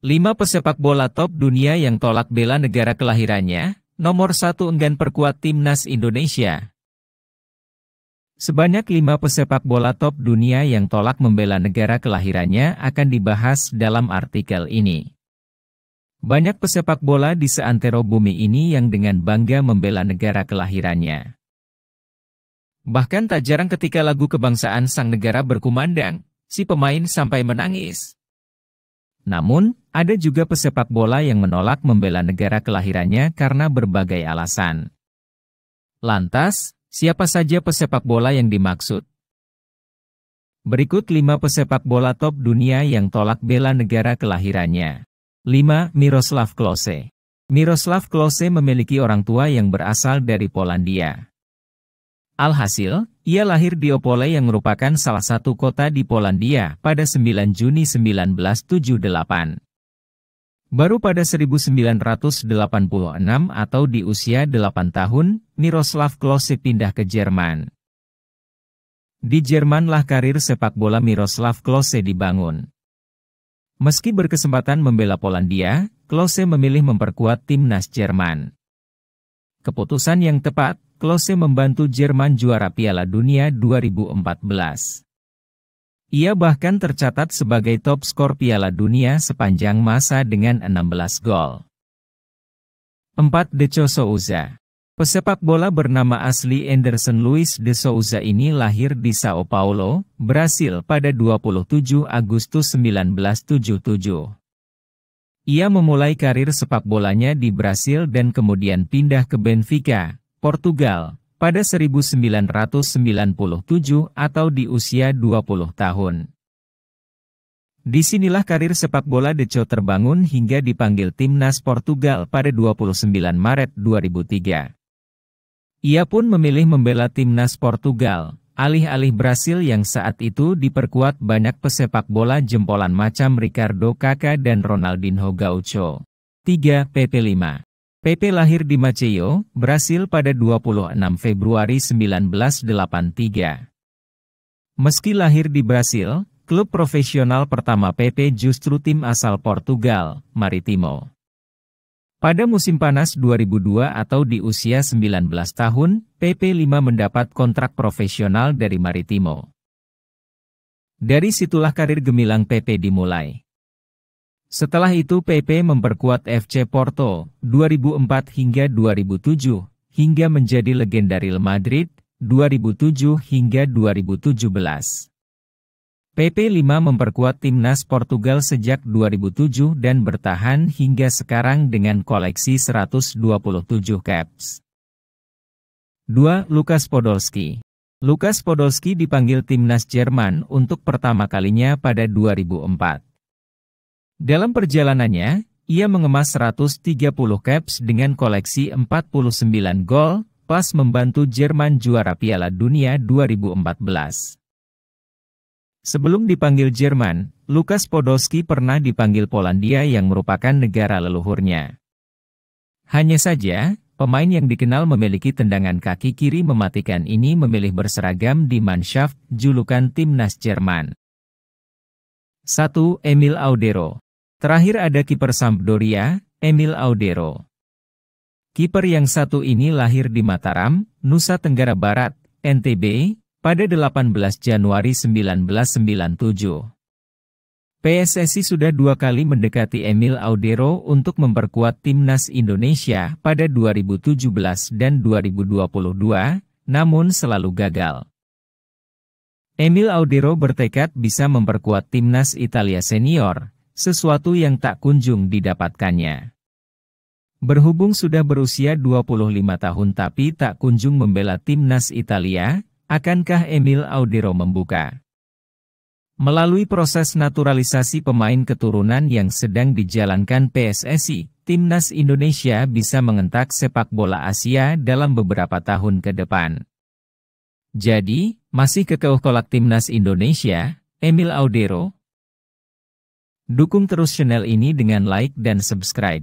5 pesepak bola top dunia yang tolak bela negara kelahirannya, nomor 1 enggan perkuat timnas Indonesia. Sebanyak 5 pesepak bola top dunia yang tolak membela negara kelahirannya akan dibahas dalam artikel ini. Banyak pesepak bola di seantero bumi ini yang dengan bangga membela negara kelahirannya. Bahkan tak jarang ketika lagu kebangsaan sang negara berkumandang, si pemain sampai menangis. Namun, ada juga pesepak bola yang menolak membela negara kelahirannya karena berbagai alasan. Lantas, siapa saja pesepak bola yang dimaksud? Berikut 5 pesepak bola top dunia yang tolak bela negara kelahirannya. 5. Miroslav Klose Miroslav Klose memiliki orang tua yang berasal dari Polandia. Alhasil, ia lahir di Opole yang merupakan salah satu kota di Polandia pada 9 Juni 1978. Baru pada 1986 atau di usia 8 tahun, Miroslav Klose pindah ke Jerman. Di Jermanlah karir sepak bola Miroslav Klose dibangun. Meski berkesempatan membela Polandia, Klose memilih memperkuat timnas Jerman. Keputusan yang tepat, Klose membantu Jerman juara Piala Dunia 2014. Ia bahkan tercatat sebagai top skor Piala Dunia sepanjang masa dengan 16 gol. 4. De Souza Pesepak bola bernama asli Anderson Luis de Souza ini lahir di Sao Paulo, Brasil pada 27 Agustus 1977. Ia memulai karir sepak bolanya di Brasil dan kemudian pindah ke Benfica, Portugal, pada 1997 atau di usia 20 tahun. Disinilah karir sepak bola Deco terbangun hingga dipanggil timnas Portugal pada 29 Maret 2003. Ia pun memilih membela timnas Portugal, alih-alih Brasil yang saat itu diperkuat banyak pesepak bola jempolan macam Ricardo Kaká dan Ronaldinho Gaucho. 3. PP5 Pepe lahir di Maceo, Brasil pada 26 Februari 1983. Meski lahir di Brasil, klub profesional pertama Pepe justru tim asal Portugal, Maritimo. Pada musim panas 2002 atau di usia 19 tahun, Pepe 5 mendapat kontrak profesional dari Maritimo. Dari situlah karir gemilang Pepe dimulai. Setelah itu PP memperkuat FC Porto 2004 hingga 2007 hingga menjadi legenda Real Madrid 2007 hingga 2017. PP 5 memperkuat timnas Portugal sejak 2007 dan bertahan hingga sekarang dengan koleksi 127 caps. 2. Lukas Podolski Lukas Podolski dipanggil timnas Jerman untuk pertama kalinya pada 2004. Dalam perjalanannya, ia mengemas 130 caps dengan koleksi 49 gol, pas membantu Jerman juara Piala Dunia 2014. Sebelum dipanggil Jerman, Lukas Podolski pernah dipanggil Polandia yang merupakan negara leluhurnya. Hanya saja, pemain yang dikenal memiliki tendangan kaki kiri mematikan ini memilih berseragam di Mannschaft, julukan timnas Jerman. 1. Emil Audero Terakhir ada kiper Sampdoria, Emil Audero. Kiper yang satu ini lahir di Mataram, Nusa Tenggara Barat, NTB, pada 18 Januari 1997. PSSI sudah dua kali mendekati Emil Audero untuk memperkuat timnas Indonesia pada 2017 dan 2022, namun selalu gagal. Emil Audero bertekad bisa memperkuat timnas Italia senior, sesuatu yang tak kunjung didapatkannya. Berhubung sudah berusia 25 tahun tapi tak kunjung membela timnas Italia, akankah Emil Audero membuka? Melalui proses naturalisasi pemain keturunan yang sedang dijalankan PSSI, timnas Indonesia bisa mengentak sepak bola Asia dalam beberapa tahun ke depan. Jadi, masih kekeuh kolak timnas Indonesia, Emil Audero, Dukung terus channel ini dengan like dan subscribe.